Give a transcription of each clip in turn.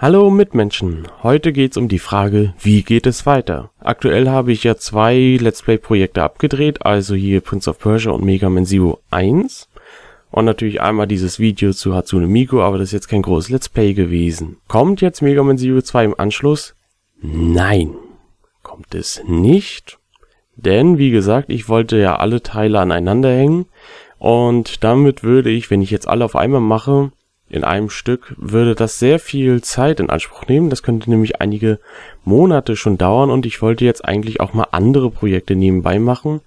Hallo Mitmenschen, heute geht's um die Frage, wie geht es weiter? Aktuell habe ich ja zwei Let's Play Projekte abgedreht, also hier Prince of Persia und Mega Man Zero 1. Und natürlich einmal dieses Video zu Hatsune Miku, aber das ist jetzt kein großes Let's Play gewesen. Kommt jetzt Mega Man Zero 2 im Anschluss? Nein, kommt es nicht. Denn, wie gesagt, ich wollte ja alle Teile aneinander hängen. Und damit würde ich, wenn ich jetzt alle auf einmal mache, in einem Stück, würde das sehr viel Zeit in Anspruch nehmen. Das könnte nämlich einige Monate schon dauern und ich wollte jetzt eigentlich auch mal andere Projekte nebenbei machen.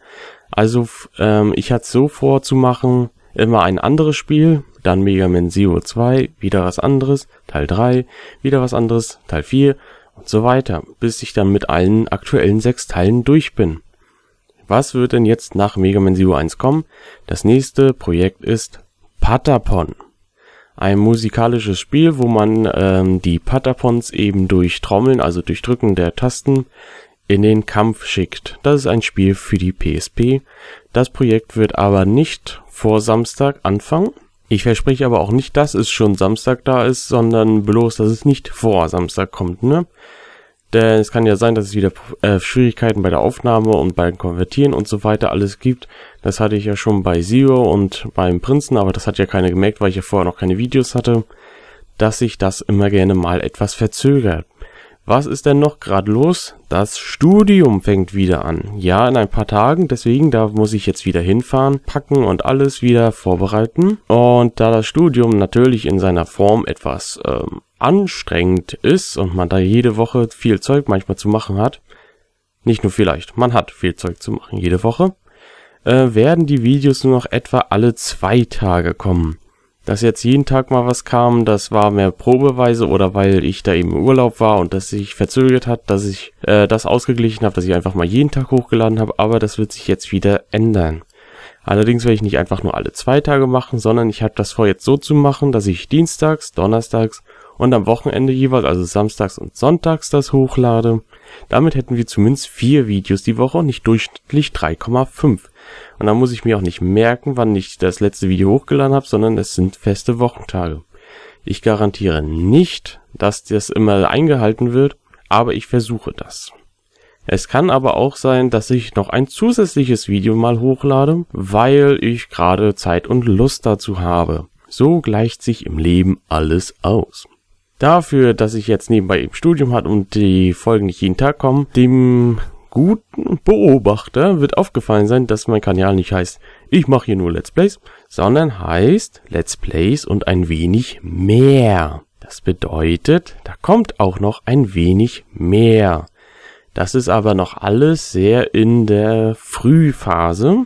Also ähm, ich hatte so vor zu machen, immer ein anderes Spiel, dann Mega Man Zero 2, wieder was anderes, Teil 3, wieder was anderes, Teil 4 und so weiter, bis ich dann mit allen aktuellen sechs Teilen durch bin. Was wird denn jetzt nach Mega Man Zero 1 kommen? Das nächste Projekt ist Patapon ein musikalisches Spiel, wo man ähm, die Patapons eben durch Trommeln, also durch Drücken der Tasten, in den Kampf schickt. Das ist ein Spiel für die PSP. Das Projekt wird aber nicht vor Samstag anfangen. Ich verspreche aber auch nicht, dass es schon Samstag da ist, sondern bloß, dass es nicht vor Samstag kommt, ne? Denn es kann ja sein, dass es wieder äh, Schwierigkeiten bei der Aufnahme und beim Konvertieren und so weiter alles gibt. Das hatte ich ja schon bei Zero und beim Prinzen, aber das hat ja keiner gemerkt, weil ich ja vorher noch keine Videos hatte, dass sich das immer gerne mal etwas verzögert. Was ist denn noch gerade los? Das Studium fängt wieder an. Ja, in ein paar Tagen, deswegen da muss ich jetzt wieder hinfahren, packen und alles wieder vorbereiten. Und da das Studium natürlich in seiner Form etwas ähm, anstrengend ist und man da jede Woche viel Zeug manchmal zu machen hat, nicht nur vielleicht, man hat viel Zeug zu machen jede Woche, äh, werden die Videos nur noch etwa alle zwei Tage kommen. Dass jetzt jeden Tag mal was kam, das war mehr probeweise oder weil ich da eben im Urlaub war und das sich verzögert hat, dass ich äh, das ausgeglichen habe, dass ich einfach mal jeden Tag hochgeladen habe, aber das wird sich jetzt wieder ändern. Allerdings werde ich nicht einfach nur alle zwei Tage machen, sondern ich habe das vor jetzt so zu machen, dass ich dienstags, donnerstags und am Wochenende jeweils, also samstags und sonntags, das hochlade. Damit hätten wir zumindest vier Videos die Woche und nicht durchschnittlich 3,5. Und dann muss ich mir auch nicht merken, wann ich das letzte Video hochgeladen habe, sondern es sind feste Wochentage. Ich garantiere nicht, dass das immer eingehalten wird, aber ich versuche das. Es kann aber auch sein, dass ich noch ein zusätzliches Video mal hochlade, weil ich gerade Zeit und Lust dazu habe. So gleicht sich im Leben alles aus dafür, dass ich jetzt nebenbei im Studium hatte und die Folgen nicht jeden Tag kommen, dem guten Beobachter wird aufgefallen sein, dass mein Kanal nicht heißt, ich mache hier nur Let's Plays, sondern heißt Let's Plays und ein wenig mehr. Das bedeutet, da kommt auch noch ein wenig mehr. Das ist aber noch alles sehr in der Frühphase.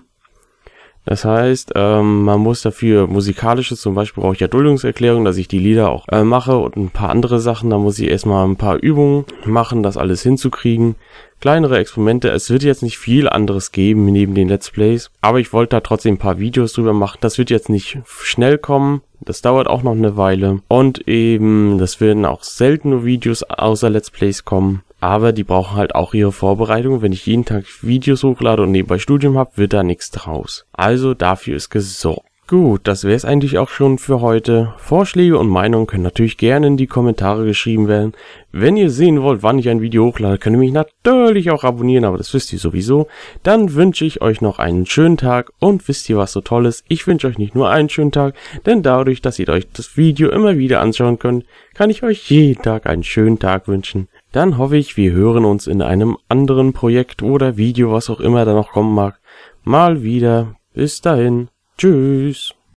Das heißt, ähm, man muss dafür musikalisches, zum Beispiel brauche ich ja Duldungserklärung, dass ich die Lieder auch äh, mache und ein paar andere Sachen. Da muss ich erstmal ein paar Übungen machen, das alles hinzukriegen kleinere Experimente. Es wird jetzt nicht viel anderes geben neben den Let's Plays, aber ich wollte da trotzdem ein paar Videos drüber machen. Das wird jetzt nicht schnell kommen. Das dauert auch noch eine Weile. Und eben, das werden auch selten nur Videos außer Let's Plays kommen. Aber die brauchen halt auch ihre Vorbereitung. Wenn ich jeden Tag Videos hochlade und nebenbei Studium habe, wird da nichts draus. Also dafür ist gesorgt. Gut, das wäre es eigentlich auch schon für heute. Vorschläge und Meinungen können natürlich gerne in die Kommentare geschrieben werden. Wenn ihr sehen wollt, wann ich ein Video hochlade, könnt ihr mich natürlich auch abonnieren, aber das wisst ihr sowieso. Dann wünsche ich euch noch einen schönen Tag und wisst ihr was so tolles? Ich wünsche euch nicht nur einen schönen Tag, denn dadurch, dass ihr euch das Video immer wieder anschauen könnt, kann ich euch jeden Tag einen schönen Tag wünschen. Dann hoffe ich, wir hören uns in einem anderen Projekt oder Video, was auch immer da noch kommen mag, mal wieder. Bis dahin. Tschüss.